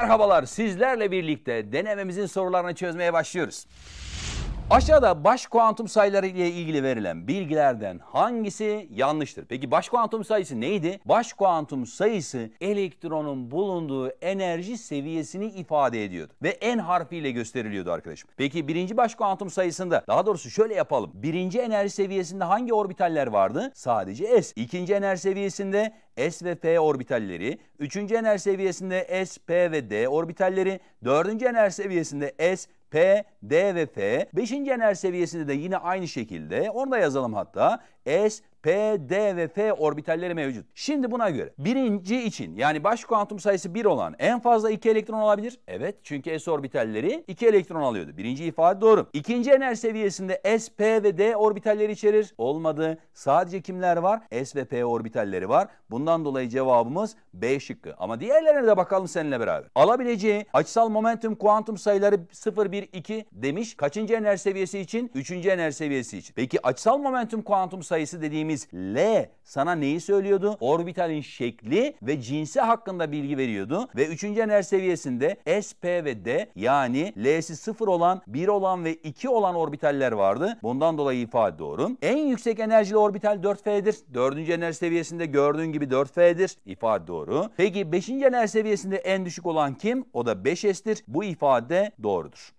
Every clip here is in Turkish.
Merhabalar sizlerle birlikte denememizin sorularını çözmeye başlıyoruz. Aşağıda baş kuantum sayıları ile ilgili verilen bilgilerden hangisi yanlıştır? Peki baş kuantum sayısı neydi? Baş kuantum sayısı elektronun bulunduğu enerji seviyesini ifade ediyordu ve en harfiyle gösteriliyordu arkadaşım. Peki birinci baş kuantum sayısında daha doğrusu şöyle yapalım. Birinci enerji seviyesinde hangi orbitaller vardı? Sadece S. İkinci enerji seviyesinde S ve P orbitalleri, Üçüncü enerji seviyesinde S, P ve D orbitalleri, Dördüncü enerji seviyesinde S, P, D ve F. Beşinci enerji seviyesinde de yine aynı şekilde. Onu da yazalım hatta. S, P, D ve F orbitalleri mevcut. Şimdi buna göre birinci için yani baş kuantum sayısı 1 olan en fazla 2 elektron olabilir. Evet çünkü S orbitalleri 2 elektron alıyordu. Birinci ifade doğru. İkinci enerji seviyesinde S, P ve D orbitalleri içerir. Olmadı. Sadece kimler var? S ve P orbitalleri var. Bundan dolayı cevabımız B şıkkı. Ama diğerlerine de bakalım seninle beraber. Alabileceği açısal momentum kuantum sayıları 0, 1, 2 demiş. Kaçıncı enerji seviyesi için? Üçüncü enerji seviyesi için. Peki açısal momentum kuantum sayısı dediğimiz dediğimiz L sana neyi söylüyordu? Orbitalin şekli ve cinsi hakkında bilgi veriyordu. Ve üçüncü enerji seviyesinde S, P ve D yani L'si sıfır olan, 1 olan ve 2 olan orbitaller vardı. Bundan dolayı ifade doğru. En yüksek enerjili orbital 4F'dir. Dördüncü enerji seviyesinde gördüğün gibi 4F'dir. İfade doğru. Peki beşinci enerji seviyesinde en düşük olan kim? O da 5S'tir. Bu ifade doğrudur.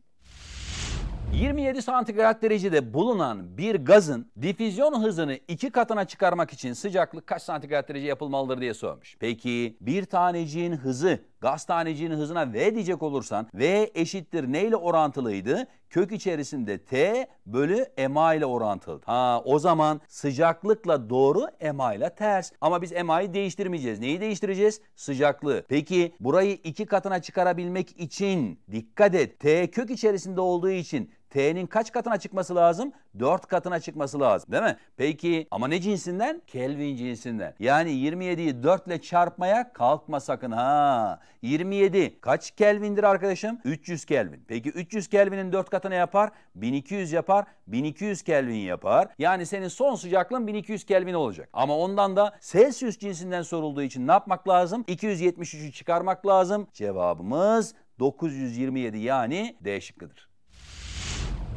27 santigrat derecede bulunan bir gazın difüzyon hızını iki katına çıkarmak için sıcaklık kaç santigrat derece yapılmalıdır diye sormuş. Peki bir taneciğin hızı gaz taneciğinin hızına V diyecek olursan V eşittir neyle orantılıydı? Kök içerisinde T bölü MA ile orantılı. Ha o zaman sıcaklıkla doğru MA ile ters. Ama biz MA'yı değiştirmeyeceğiz. Neyi değiştireceğiz? Sıcaklığı. Peki burayı iki katına çıkarabilmek için dikkat et. T kök içerisinde olduğu için T'nin kaç katına çıkması lazım? 4 katına çıkması lazım değil mi? Peki ama ne cinsinden? Kelvin cinsinden. Yani 27'yi 4 ile çarpmaya kalkma sakın ha. 27 kaç Kelvin'dir arkadaşım? 300 Kelvin. Peki 300 Kelvin'in 4 katı ne yapar? 1200 yapar. 1200 Kelvin yapar. Yani senin son sıcaklığın 1200 Kelvin olacak. Ama ondan da Celsius cinsinden sorulduğu için ne yapmak lazım? 273'ü çıkarmak lazım. Cevabımız 927 yani D şıkkıdır.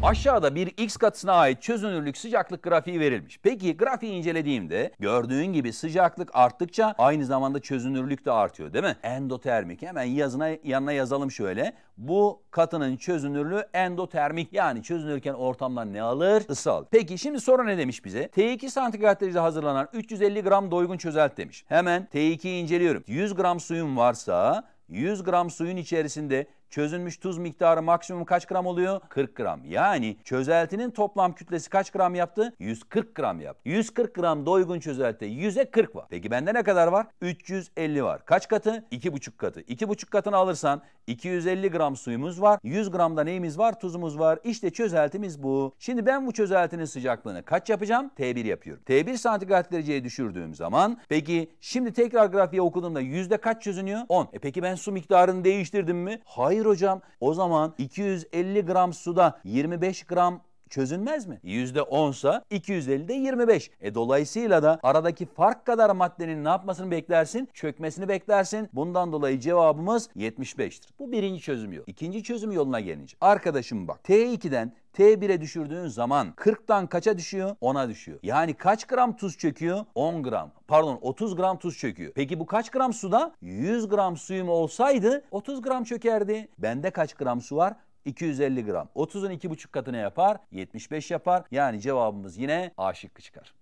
Aşağıda bir X katına ait çözünürlük sıcaklık grafiği verilmiş. Peki grafiği incelediğimde gördüğün gibi sıcaklık arttıkça aynı zamanda çözünürlük de artıyor değil mi? Endotermik hemen yazına, yanına yazalım şöyle. Bu katının çözünürlüğü endotermik yani çözünürken ortamdan ne alır? Isı alır. Peki şimdi soru ne demiş bize? T2 santigrat derecede hazırlanan 350 gram doygun çözelt demiş. Hemen T2'yi inceliyorum. 100 gram suyun varsa 100 gram suyun içerisinde Çözünmüş tuz miktarı maksimum kaç gram oluyor? 40 gram. Yani çözeltinin toplam kütlesi kaç gram yaptı? 140 gram yaptı. 140 gram doygun çözelti 100'e 40 var. Peki bende ne kadar var? 350 var. Kaç katı? 2,5 katı. 2,5 katını alırsan 250 gram suyumuz var. 100 gram da neyimiz var? Tuzumuz var. İşte çözeltimiz bu. Şimdi ben bu çözeltinin sıcaklığını kaç yapacağım? T1 yapıyorum. T1 santigrat dereceye düşürdüğüm zaman peki şimdi tekrar grafiği okuduğumda yüzde kaç çözünüyor? 10. E peki ben su miktarını değiştirdim mi? Hayır Hayır hocam o zaman 250 gram suda 25 gram çözünmez mi? Yüzde %10 sa 250'de 25. E dolayısıyla da aradaki fark kadar maddenin ne yapmasını beklersin? Çökmesini beklersin. Bundan dolayı cevabımız 75'tir. Bu birinci çözüm yolu. İkinci çözüm yoluna gelince. Arkadaşım bak T2'den T1'e düşürdüğün zaman 40'tan kaça düşüyor? 10'a düşüyor. Yani kaç gram tuz çöküyor? 10 gram. Pardon 30 gram tuz çöküyor. Peki bu kaç gram suda? 100 gram suyum olsaydı 30 gram çökerdi. Bende kaç gram su var? 250 gram. 30'un 2,5 katı ne yapar? 75 yapar. Yani cevabımız yine A şıkkı çıkar.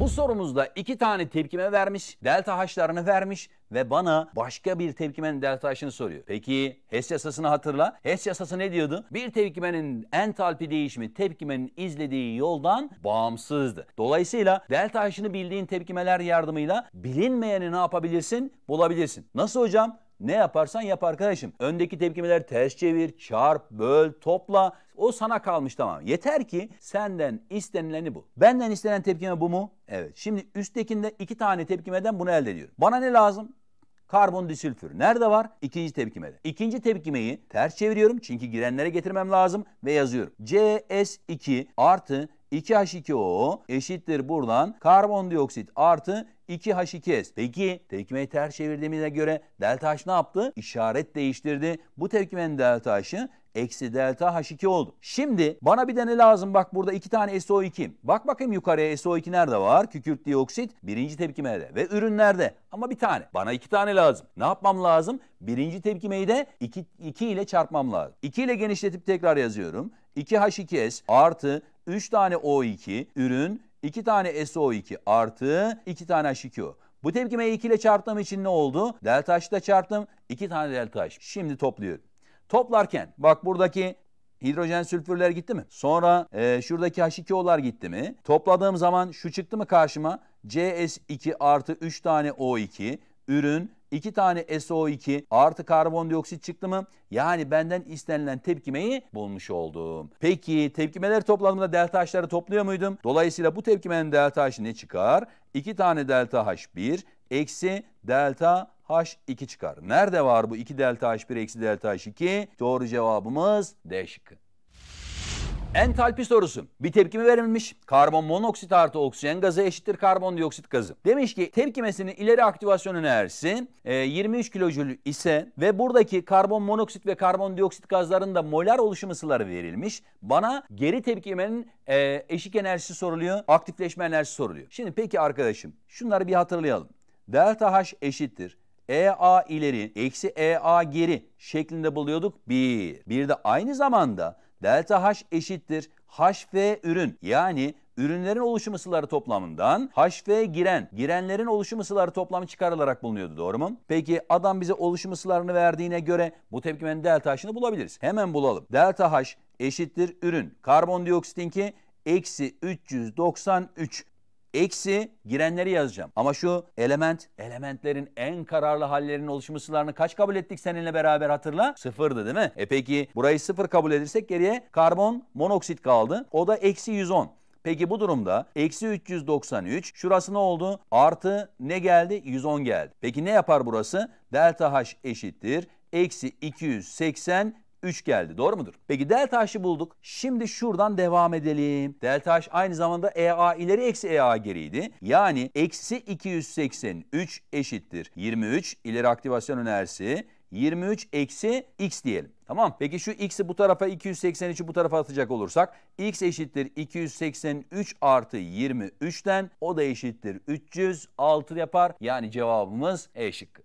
Bu sorumuzda iki tane tepkime vermiş, delta haşlarını vermiş ve bana başka bir tepkimenin delta H'ını soruyor. Peki Hess yasasını hatırla. Hess yasası ne diyordu? Bir tepkimenin entalpi değişimi tepkimenin izlediği yoldan bağımsızdı. Dolayısıyla delta H'ını bildiğin tepkimeler yardımıyla bilinmeyeni ne yapabilirsin? Bulabilirsin. Nasıl hocam? Ne yaparsan yap arkadaşım. Öndeki tepkimeler ters çevir, çarp, böl, topla. O sana kalmış tamam. Yeter ki senden istenileni bu. Benden istenen tepkime bu mu? Evet. Şimdi üsttekinde iki tane tepkimeden bunu elde ediyorum. Bana ne lazım? Karbon disülfür nerede var? İkinci tepkimede. İkinci tepkimeyi ters çeviriyorum çünkü girenlere getirmem lazım ve yazıyorum. CS2 artı 2H2O eşittir buradan karbondioksit artı 2H2S. Peki tepkimeyi ters çevirdiğimize göre delta H ne yaptı? İşaret değiştirdi. Bu tepkimenin delta H'ı eksi delta H2 oldu. Şimdi bana bir de ne lazım? Bak burada iki tane SO2. Bak bakayım yukarıya SO2 nerede var? Kükürt dioksit birinci tepkimede ve ürünlerde. Ama bir tane. Bana iki tane lazım. Ne yapmam lazım? Birinci tepkimeyi de 2, 2 ile çarpmam lazım. 2 ile genişletip tekrar yazıyorum. 2H2S artı 3 tane O2 ürün, 2 tane SO2 artı 2 tane H2O. Bu tepkimeyi 2 ile çarptığım için ne oldu? Delta H ile çarptım. 2 tane delta H. Şimdi topluyorum. Toplarken bak buradaki hidrojen sülfürler gitti mi? Sonra e, şuradaki H2O'lar gitti mi? Topladığım zaman şu çıktı mı karşıma? CS2 artı 3 tane O2 ürün 2 tane SO2 artı karbondioksit çıktı mı? Yani benden istenilen tepkimeyi bulmuş oldum. Peki tepkimeler toplamında delta H'ları topluyor muydum? Dolayısıyla bu tepkimenin delta H'i ne çıkar? 2 tane delta H1 eksi delta H2 çıkar. Nerede var bu 2 delta H1 eksi delta H2? Doğru cevabımız D şıkkı. Entalpi sorusu. Bir tepkime verilmiş. Karbon monoksit artı oksijen gazı eşittir karbondioksit gazı. Demiş ki tepkimesinin ileri aktivasyon enerjisi e, 23 kilojül ise ve buradaki karbon monoksit ve karbondioksit gazlarının da molar oluşum ısıları verilmiş. Bana geri tepkimenin e, eşik enerjisi soruluyor, aktifleşme enerjisi soruluyor. Şimdi peki arkadaşım şunları bir hatırlayalım. Delta H eşittir. EA ileri eksi EA geri şeklinde buluyorduk. Bir. Bir de aynı zamanda delta H eşittir ve ürün yani ürünlerin oluşum ısıları toplamından ve giren, girenlerin oluşum ısıları toplamı çıkarılarak bulunuyordu doğru mu? Peki adam bize oluşum ısılarını verdiğine göre bu tepkimenin delta H'ını bulabiliriz. Hemen bulalım. Delta H eşittir ürün. Karbondioksitinki eksi 393. Eksi girenleri yazacağım. Ama şu element, elementlerin en kararlı hallerinin oluşumu sırlarını kaç kabul ettik seninle beraber hatırla? Sıfırdı değil mi? E peki burayı sıfır kabul edirsek geriye karbon monoksit kaldı. O da eksi 110. Peki bu durumda eksi 393 şurası ne oldu? Artı ne geldi? 110 geldi. Peki ne yapar burası? Delta H eşittir. Eksi 280 3 geldi. Doğru mudur? Peki delta h'ı bulduk. Şimdi şuradan devam edelim. Delta h aynı zamanda EA ileri eksi EA geriydi. Yani eksi 283 eşittir. 23 ileri aktivasyon önerisi 23 eksi x diyelim. Tamam peki şu x'i bu tarafa 283'ü bu tarafa atacak olursak x eşittir 283 artı 23'ten o da eşittir 306 yapar. Yani cevabımız E şıkkı.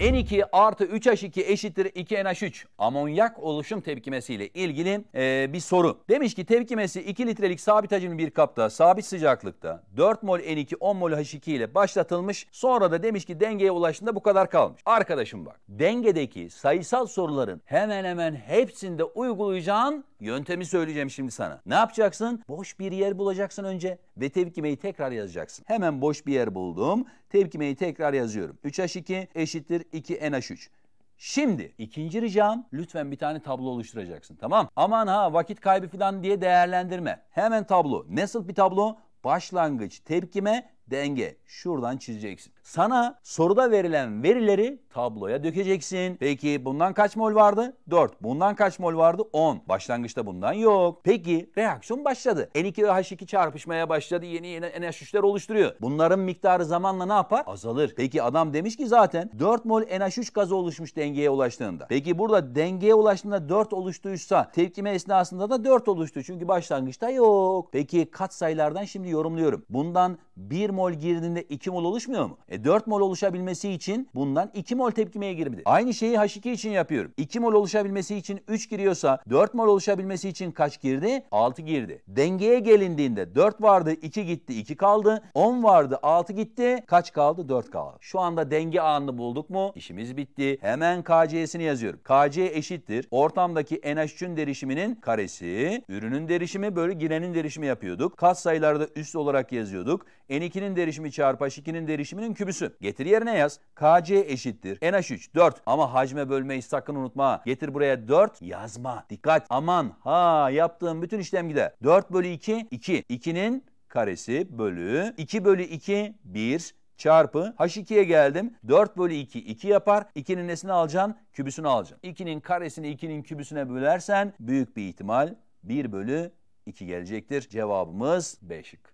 N2 artı 3H2 eşittir 2NH3 amonyak oluşum tepkimesiyle ilgili e, bir soru. Demiş ki tepkimesi 2 litrelik sabit hacimli bir kapta sabit sıcaklıkta 4 mol N2 10 mol H2 ile başlatılmış. Sonra da demiş ki dengeye ulaştığında bu kadar kalmış. Arkadaşım bak dengedeki sayısal soruların hemen hemen hepsinde uygulayacağın yöntemi söyleyeceğim şimdi sana. Ne yapacaksın? Boş bir yer bulacaksın önce ve tepkimeyi tekrar yazacaksın. Hemen boş bir yer buldum. Tepkimeyi tekrar yazıyorum. 3H2 eşittir 2NH3. Şimdi ikinci ricam lütfen bir tane tablo oluşturacaksın tamam? Aman ha vakit kaybı falan diye değerlendirme. Hemen tablo. Nasıl bir tablo? Başlangıç tepkime denge. Şuradan çizeceksin. Sana soruda verilen verileri tabloya dökeceksin. Peki bundan kaç mol vardı? 4. Bundan kaç mol vardı? 10. Başlangıçta bundan yok. Peki reaksiyon başladı. N2 ve H2 çarpışmaya başladı. Yeni yeni NH3'ler oluşturuyor. Bunların miktarı zamanla ne yapar? Azalır. Peki adam demiş ki zaten 4 mol NH3 gazı oluşmuş dengeye ulaştığında. Peki burada dengeye ulaştığında 4 oluştuysa tepkime esnasında da 4 oluştu. Çünkü başlangıçta yok. Peki kat sayılardan şimdi yorumluyorum. Bundan 1 mol girdiğinde 2 mol oluşmuyor mu? E 4 mol oluşabilmesi için bundan 2 mol tepkimeye girmedi. Aynı şeyi H2 için yapıyorum. 2 mol oluşabilmesi için 3 giriyorsa 4 mol oluşabilmesi için kaç girdi? 6 girdi. Dengeye gelindiğinde 4 vardı 2 gitti 2 kaldı. 10 vardı 6 gitti. Kaç kaldı? 4 kaldı. Şu anda denge anını bulduk mu? İşimiz bitti. Hemen KC'sini yazıyorum. KC eşittir. Ortamdaki NH3'ün derişiminin karesi, ürünün derişimi böyle girenin derişimi yapıyorduk. Kat da üst olarak yazıyorduk. N2 2'nin derişimi çarpı H2'nin derişiminin kübüsü. Getir yerine yaz. KC eşittir. NH3 4 ama hacme bölmeyi sakın unutma. Getir buraya 4 yazma. Dikkat aman ha yaptığım bütün işlem gider. 4 bölü 2 2. 2'nin karesi bölü 2 bölü 2 1 çarpı h2'ye geldim. 4 bölü 2 2 yapar. 2'nin nesini alacaksın? Kübüsünü alacaksın. 2'nin karesini 2'nin kübüsüne bölersen büyük bir ihtimal 1 bölü 2 gelecektir. Cevabımız B şık.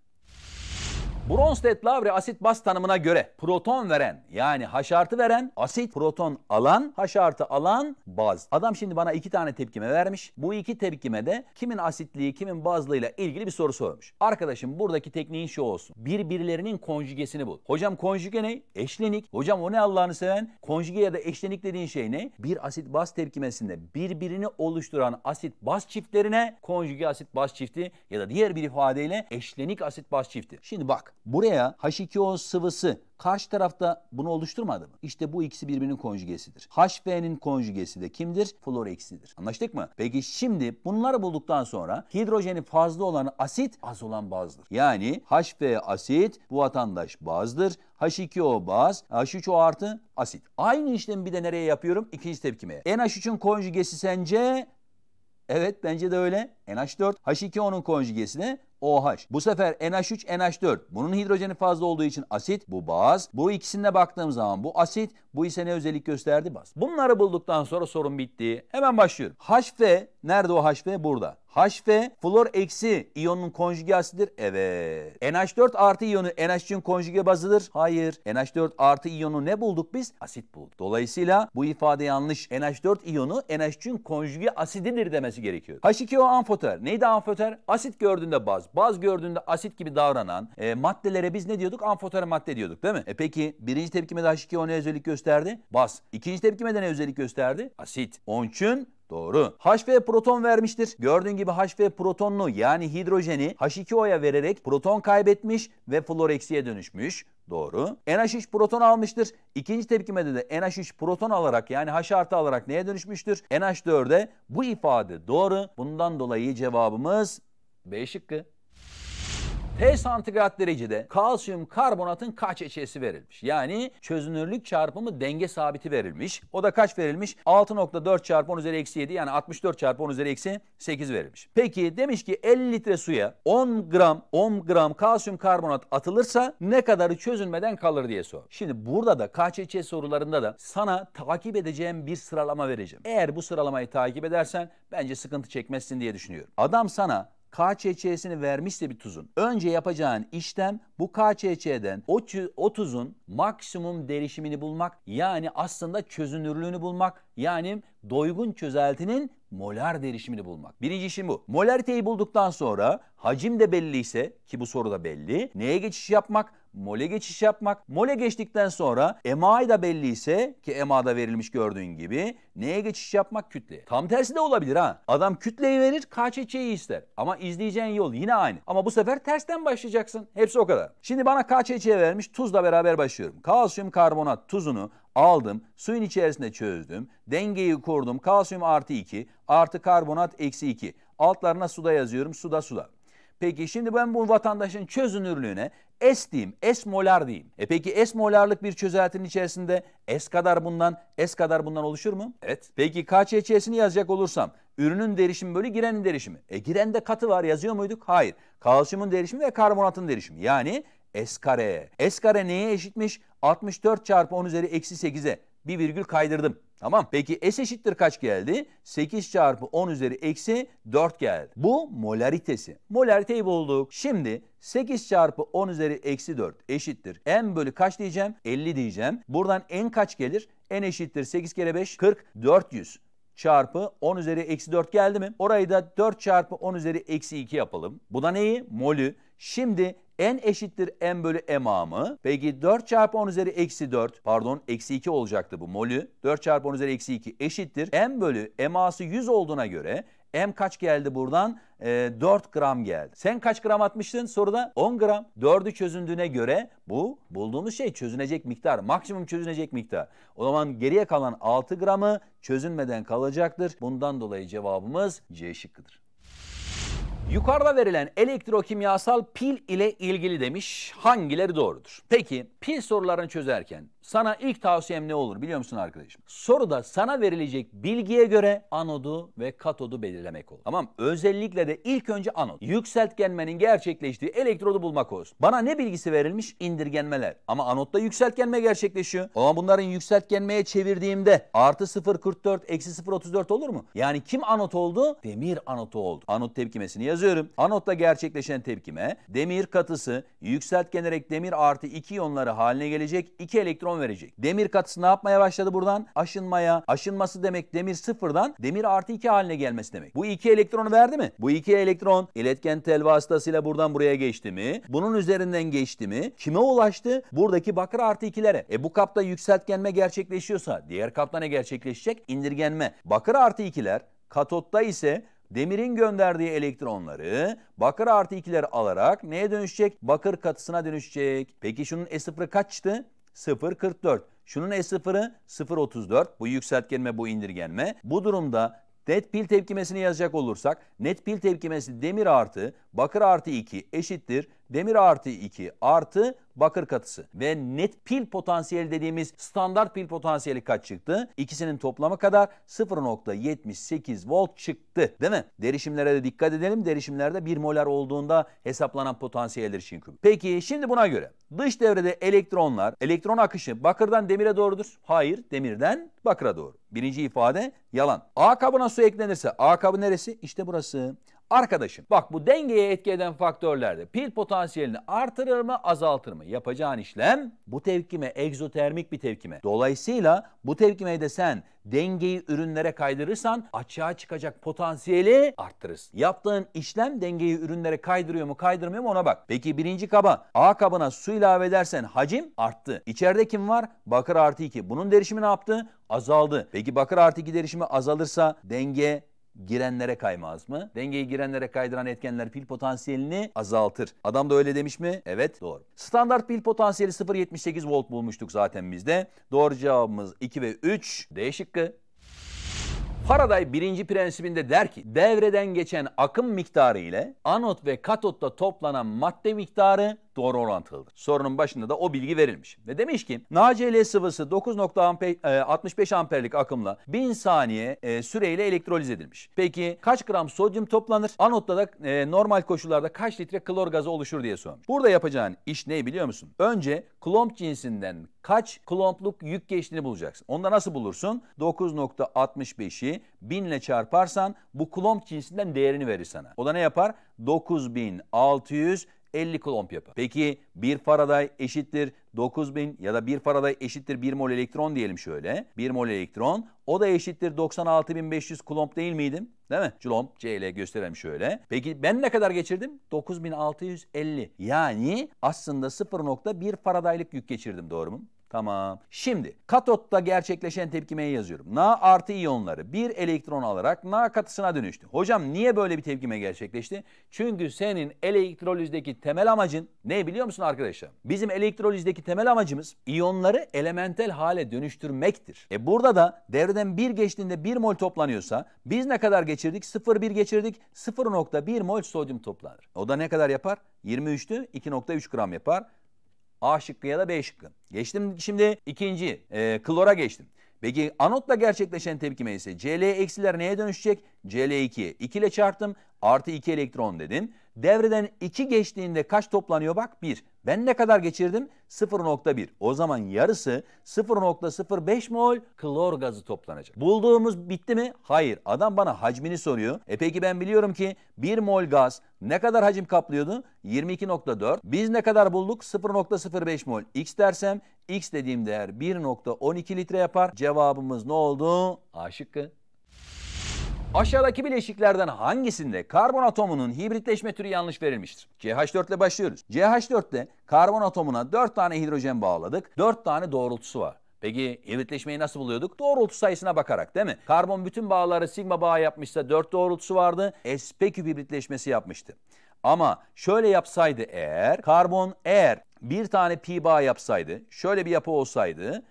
Bronsted Lowry asit baz tanımına göre proton veren yani haşartı veren asit proton alan haşartı alan baz. Adam şimdi bana iki tane tepkime vermiş. Bu iki tepkime de kimin asitliği kimin bazlığıyla ilgili bir soru sormuş. Arkadaşım buradaki tekniğin şu olsun. Birbirlerinin konjugesini bul. Hocam konjüge ne? Eşlenik. Hocam o ne Allah'ını seven? Konjüge ya da eşlenik dediğin şey ne? Bir asit baz tepkimesinde birbirini oluşturan asit baz çiftlerine konjüge asit baz çifti ya da diğer bir ifadeyle eşlenik asit baz çifti. Şimdi bak Buraya H2O sıvısı karşı tarafta bunu oluşturmadı mı? İşte bu ikisi birbirinin konjugesidir. HV'nin konjugesi de kimdir? Floreksidir. Anlaştık mı? Peki şimdi bunları bulduktan sonra hidrojeni fazla olan asit az olan bazdır. Yani HV asit bu vatandaş bazdır. H2O baz, H3O artı asit. Aynı işlemi bir de nereye yapıyorum? İkinci tepkimeye. NH3'ün konjugesi sence Evet bence de öyle. NH4 H2O'nun konjugesi de OH. Bu sefer NH3, NH4. Bunun hidrojeni fazla olduğu için asit, bu baz. Bu ikisine baktığım zaman bu asit, bu ise ne özellik gösterdi baz. Bunları bulduktan sonra sorun bitti. Hemen başlıyorum. HF nerede o HF? Burada. H ve flor eksi iyonun konjüge Evet. NH4 artı iyonu NH'in konjüge bazıdır. Hayır. NH4 artı iyonu ne bulduk biz? Asit bulduk. Dolayısıyla bu ifade yanlış. NH4 iyonu NH'in konjüge asididir demesi gerekiyor. H2O amfoter. Neydi amfoter? Asit gördüğünde baz. Baz gördüğünde asit gibi davranan e, maddelere biz ne diyorduk? Amfoter madde diyorduk değil mi? E peki birinci tepkimede H2O ne özellik gösterdi? Baz. İkinci tepkimede ne özellik gösterdi? Asit. Onun için Doğru. H ve proton vermiştir. Gördüğün gibi H ve protonlu yani hidrojeni H2O'ya vererek proton kaybetmiş ve floreksiye dönüşmüş. Doğru. NH3 proton almıştır. İkinci tepkimede de NH3 proton alarak yani H artı alarak neye dönüşmüştür? NH4'e bu ifade doğru. Bundan dolayı cevabımız B şıkkı. T santigrat derecede kalsiyum karbonatın kaç eçesi verilmiş? Yani çözünürlük çarpımı denge sabiti verilmiş. O da kaç verilmiş? 6.4 çarpı 10 üzeri eksi 7 yani 64 çarpı 10 üzeri eksi 8 verilmiş. Peki demiş ki 50 litre suya 10 gram 10 gram kalsiyum karbonat atılırsa ne kadarı çözünmeden kalır diye sor. Şimdi burada da kaç KÇÇ sorularında da sana takip edeceğim bir sıralama vereceğim. Eğer bu sıralamayı takip edersen bence sıkıntı çekmezsin diye düşünüyorum. Adam sana KÇÇ'sini vermişse bir tuzun önce yapacağın işlem bu KÇÇ'den o, o tuzun maksimum derişimini bulmak yani aslında çözünürlüğünü bulmak yani doygun çözeltinin molar derişimini bulmak. Birinci işim bu. Molariteyi bulduktan sonra hacim de belli ise ki bu soruda belli neye geçiş yapmak? mole geçiş yapmak. Mole geçtikten sonra MA'yı da belli ise ki MA'da verilmiş gördüğün gibi neye geçiş yapmak kütle. Tam tersi de olabilir ha. Adam kütleyi verir KÇÇ'yi ister. Ama izleyeceğin yol yine aynı. Ama bu sefer tersten başlayacaksın. Hepsi o kadar. Şimdi bana KÇÇ vermiş tuzla beraber başlıyorum. Kalsiyum karbonat tuzunu aldım, suyun içerisinde çözdüm, dengeyi kurdum. Kalsiyum artı 2, artı karbonat eksi 2. Altlarına suda yazıyorum, suda suda. Peki şimdi ben bu vatandaşın çözünürlüğüne S diyeyim, S molar diyeyim. E peki S molarlık bir çözeltinin içerisinde S kadar bundan, S kadar bundan oluşur mu? Evet. Peki KÇÇ'sini yazacak olursam ürünün derişimi bölü girenin derişimi. E giren de katı var yazıyor muyduk? Hayır. Kalsiyumun derişimi ve karbonatın derişimi. Yani S kare. S kare neye eşitmiş? 64 çarpı 10 üzeri eksi 8'e bir virgül kaydırdım. Tamam. Peki S eşittir kaç geldi? 8 çarpı 10 üzeri eksi 4 geldi. Bu molaritesi. Molariteyi bulduk. Şimdi 8 çarpı 10 üzeri eksi 4 eşittir. n bölü kaç diyeceğim? 50 diyeceğim. Buradan N kaç gelir? N eşittir 8 kere 5 40 400 çarpı 10 üzeri eksi 4 geldi mi? Orayı da 4 çarpı 10 üzeri eksi 2 yapalım. Bu da neyi? Molü. Şimdi n eşittir m bölü emamı. Peki 4 çarpı 10 üzeri eksi 4 pardon eksi 2 olacaktı bu molü. 4 çarpı 10 üzeri eksi 2 eşittir. m bölü eması 100 olduğuna göre M kaç geldi buradan? E, ee, 4 gram geldi. Sen kaç gram atmıştın soruda? 10 gram. 4'ü çözündüğüne göre bu bulduğumuz şey çözünecek miktar. Maksimum çözünecek miktar. O zaman geriye kalan 6 gramı çözünmeden kalacaktır. Bundan dolayı cevabımız C şıkkıdır. Yukarıda verilen elektrokimyasal pil ile ilgili demiş hangileri doğrudur? Peki pil sorularını çözerken sana ilk tavsiyem ne olur biliyor musun arkadaşım? Soruda sana verilecek bilgiye göre anodu ve katodu belirlemek olur. Tamam özellikle de ilk önce anot. Yükseltgenmenin gerçekleştiği elektrodu bulmak olsun. Bana ne bilgisi verilmiş? İndirgenmeler. Ama anotta yükseltgenme gerçekleşiyor. O zaman bunların yükseltgenmeye çevirdiğimde artı 0.44 eksi 0.34 olur mu? Yani kim anot oldu? Demir anotu oldu. Anot tepkimesini yazıyorum. Anotta gerçekleşen tepkime demir katısı yükseltgenerek demir artı 2 iyonları haline gelecek 2 elektron verecek. Demir katısı ne yapmaya başladı buradan? Aşınmaya. Aşınması demek demir sıfırdan demir artı 2 haline gelmesi demek. Bu iki elektronu verdi mi? Bu iki elektron iletken tel vasıtasıyla buradan buraya geçti mi? Bunun üzerinden geçti mi? Kime ulaştı? Buradaki bakır artı 2'lere. E bu kapta yükseltgenme gerçekleşiyorsa diğer kapta ne gerçekleşecek? İndirgenme. Bakır artı 2'ler katotta ise demirin gönderdiği elektronları bakır artı 2'ler alarak neye dönüşecek? Bakır katısına dönüşecek. Peki şunun E0'ı kaçtı? 0.44. Şunun e S0'ı 0.34. Bu yükseltgenme bu indirgenme. Bu durumda net pil tepkimesini yazacak olursak net pil tepkimesi demir artı bakır artı 2 eşittir demir artı 2 artı bakır katısı ve net pil potansiyeli dediğimiz standart pil potansiyeli kaç çıktı? İkisinin toplamı kadar 0.78 volt çıktı değil mi? Derişimlere de dikkat edelim. Derişimlerde 1 molar olduğunda hesaplanan potansiyeldir çünkü. Peki şimdi buna göre dış devrede elektronlar, elektron akışı bakırdan demire doğrudur. Hayır demirden bakıra doğru. Birinci ifade yalan. A kabına su eklenirse A kabı neresi? İşte burası. Arkadaşım bak bu dengeye etki eden faktörlerde pil potansiyelini artırır mı azaltır mı? Yapacağın işlem bu tevkime egzotermik bir tevkime. Dolayısıyla bu tevkimeyi de sen dengeyi ürünlere kaydırırsan açığa çıkacak potansiyeli arttırırsın. Yaptığın işlem dengeyi ürünlere kaydırıyor mu kaydırmıyor mu ona bak. Peki birinci kaba A kabına su ilave edersen hacim arttı. İçeride kim var? Bakır artı 2. Bunun derişimi ne yaptı? Azaldı. Peki bakır artı 2 derişimi azalırsa denge girenlere kaymaz mı? Dengeyi girenlere kaydıran etkenler pil potansiyelini azaltır. Adam da öyle demiş mi? Evet doğru. Standart pil potansiyeli 0.78 volt bulmuştuk zaten bizde. Doğru cevabımız 2 ve 3 D şıkkı. Faraday birinci prensibinde der ki devreden geçen akım miktarı ile anot ve katotta toplanan madde miktarı doğru orantılıdır. Sorunun başında da o bilgi verilmiş. Ve demiş ki NaCl sıvısı 9.65 e, amperlik akımla 1000 saniye e, süreyle elektroliz edilmiş. Peki kaç gram sodyum toplanır? Anotta da e, normal koşullarda kaç litre klor gazı oluşur diye sormuş. Burada yapacağın iş ne biliyor musun? Önce klomp cinsinden kaç klompluk yük geçtiğini bulacaksın. Onu da nasıl bulursun? 9.65'i 1000 ile çarparsan bu klomp cinsinden değerini verir sana. O da ne yapar? 9600 50 kulomb yapar. Peki 1 faraday eşittir 9000 ya da 1 faraday eşittir 1 mol elektron diyelim şöyle. 1 mol elektron o da eşittir 96500 kulomb değil miydim? Değil mi? Coulomb C ile gösterelim şöyle. Peki ben ne kadar geçirdim? 9650. Yani aslında 0.1 faradaylık yük geçirdim doğru mu? Tamam. Şimdi katotta gerçekleşen tepkimeyi yazıyorum. Na artı iyonları bir elektron alarak Na katısına dönüştü. Hocam niye böyle bir tepkime gerçekleşti? Çünkü senin elektrolizdeki temel amacın ne biliyor musun arkadaşlar? Bizim elektrolizdeki temel amacımız iyonları elementel hale dönüştürmektir. E burada da devreden bir geçtiğinde bir mol toplanıyorsa biz ne kadar geçirdik? 0,1 geçirdik. 0,1 mol sodyum toplanır. O da ne kadar yapar? 23'tü 2,3 gram yapar. A şıkkı ya da B şıkkı. Geçtim şimdi ikinci e, klora geçtim. Peki anotla gerçekleşen tepkime ise Cl eksiler neye dönüşecek? cl 2 2 ile çarptım artı 2 elektron dedim. Devreden 2 geçtiğinde kaç toplanıyor bak? 1. Ben ne kadar geçirdim? 0.1. O zaman yarısı 0.05 mol klor gazı toplanacak. Bulduğumuz bitti mi? Hayır. Adam bana hacmini soruyor. E peki ben biliyorum ki 1 mol gaz ne kadar hacim kaplıyordu? 22.4. Biz ne kadar bulduk? 0.05 mol. X dersem X dediğim değer 1.12 litre yapar. Cevabımız ne oldu? A şıkkı. Aşağıdaki bileşiklerden hangisinde karbon atomunun hibritleşme türü yanlış verilmiştir? CH4 ile başlıyoruz. CH4'te karbon atomuna 4 tane hidrojen bağladık. 4 tane doğrultusu var. Peki hibritleşmeyi nasıl buluyorduk? Doğrultu sayısına bakarak değil mi? Karbon bütün bağları sigma bağı yapmışsa 4 doğrultusu vardı. SP küp hibritleşmesi yapmıştı. Ama şöyle yapsaydı eğer, karbon eğer bir tane pi bağ yapsaydı, şöyle bir yapı olsaydı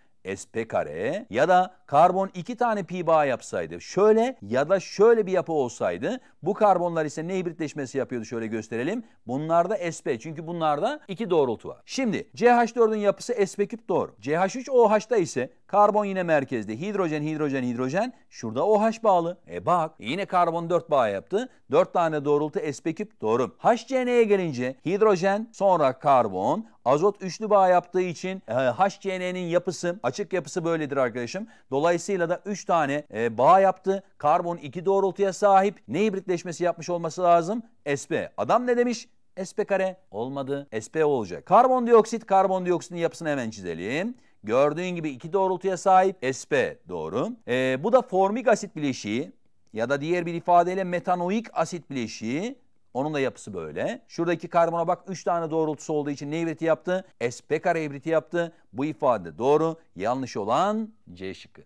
SP kare ya da karbon iki tane pi bağ yapsaydı şöyle ya da şöyle bir yapı olsaydı bu karbonlar ise ne hibritleşmesi yapıyordu şöyle gösterelim. Bunlarda sp çünkü bunlarda iki doğrultu var. Şimdi CH4'ün yapısı sp küp doğru. CH3OH'da ise karbon yine merkezde. Hidrojen, hidrojen, hidrojen. Şurada OH bağlı. E bak yine karbon 4 bağ yaptı. 4 tane doğrultu sp küp doğru. HCN'ye gelince hidrojen sonra karbon. Azot üçlü bağ yaptığı için e, HCN'nin yapısı açık yapısı böyledir arkadaşım. Dolayısıyla Dolayısıyla da 3 tane e, bağ yaptı. Karbon 2 doğrultuya sahip. Ne hibritleşmesi yapmış olması lazım? SP. Adam ne demiş? SP kare olmadı. SP olacak. Karbondioksit, karbondioksitin yapısını hemen çizelim. Gördüğün gibi iki doğrultuya sahip SP doğru. E, bu da formik asit bileşiği ya da diğer bir ifadeyle metanoik asit bileşiği onun da yapısı böyle. Şuradaki karbona bak 3 tane doğrultusu olduğu için ne evriti yaptı? SP kare evriti yaptı. Bu ifade doğru. Yanlış olan C şıkkı.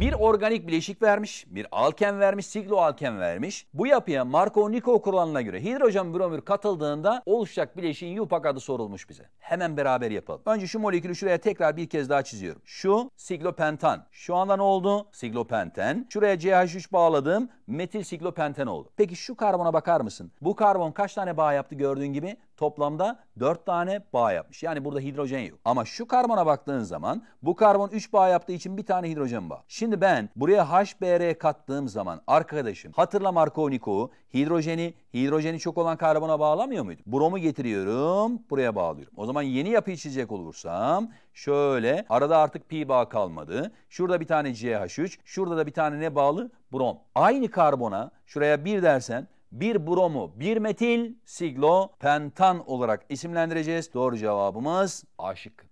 Bir organik bileşik vermiş, bir alken vermiş, alken vermiş. Bu yapıya Markovnikov kuralına göre hidrojen bromür katıldığında oluşacak bileşiğin yupak adı sorulmuş bize. Hemen beraber yapalım. Önce şu molekülü şuraya tekrar bir kez daha çiziyorum. Şu siklopentan. Şu anda ne oldu? Siklopenten. Şuraya CH3 bağladığım Metil siklopenten oldu. Peki şu karbona bakar mısın? Bu karbon kaç tane bağ yaptı gördüğün gibi? toplamda 4 tane bağ yapmış. Yani burada hidrojen yok. Ama şu karbona baktığın zaman bu karbon 3 bağ yaptığı için bir tane hidrojen bağ. Şimdi ben buraya HBr kattığım zaman arkadaşım hatırla Marco koğu hidrojeni hidrojeni çok olan karbona bağlamıyor muydu? Bromu getiriyorum buraya bağlıyorum. O zaman yeni yapı içecek olursam şöyle arada artık pi bağ kalmadı. Şurada bir tane CH3 şurada da bir tane ne bağlı? Brom. Aynı karbona şuraya bir dersen bir bromu, bir metil siglo pentan olarak isimlendireceğiz. Doğru cevabımız aşık.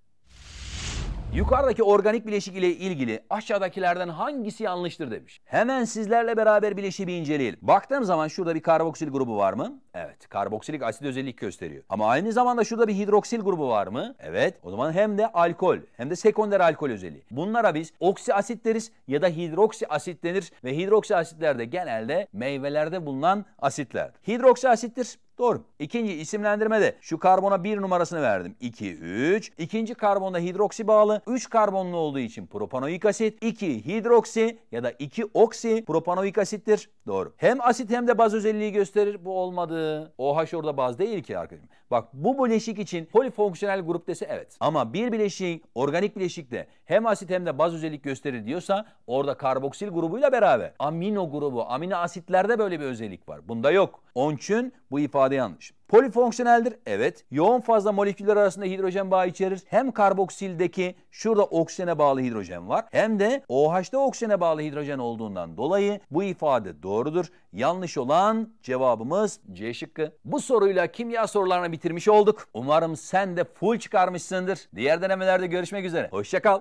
Yukarıdaki organik bileşik ile ilgili aşağıdakilerden hangisi yanlıştır demiş. Hemen sizlerle beraber bileşiği bir inceleyelim. Baktığım zaman şurada bir karboksil grubu var mı? Evet karboksilik asit özellik gösteriyor. Ama aynı zamanda şurada bir hidroksil grubu var mı? Evet. O zaman hem de alkol hem de sekonder alkol özelliği. Bunlara biz oksi asit deriz ya da hidroksi asit denir ve hidroksi asitler de genelde meyvelerde bulunan asitler. Hidroksi asittir. Doğru. İkinci isimlendirme de şu karbona bir numarasını verdim. 2, 3. İkinci karbonda hidroksi bağlı. 3 karbonlu olduğu için propanoik asit. 2 hidroksi ya da 2 oksi propanoik asittir. Doğru. Hem asit hem de baz özelliği gösterir. Bu olmadı. OH orada baz değil ki arkadaşım. Bak bu bileşik için polifonksiyonel grup dese evet. Ama bir bileşik organik bileşikte hem asit hem de baz özellik gösterir diyorsa orada karboksil grubuyla beraber amino grubu, amino asitlerde böyle bir özellik var. Bunda yok. Onun için bu ifade yanlış. Polifonksiyoneldir. Evet. Yoğun fazla moleküller arasında hidrojen bağı içerir. Hem karboksildeki şurada oksijene bağlı hidrojen var. Hem de OH'da oksijene bağlı hidrojen olduğundan dolayı bu ifade doğrudur. Yanlış olan cevabımız C şıkkı. Bu soruyla kimya sorularını bitirmiş olduk. Umarım sen de full çıkarmışsındır. Diğer denemelerde görüşmek üzere. Hoşçakal.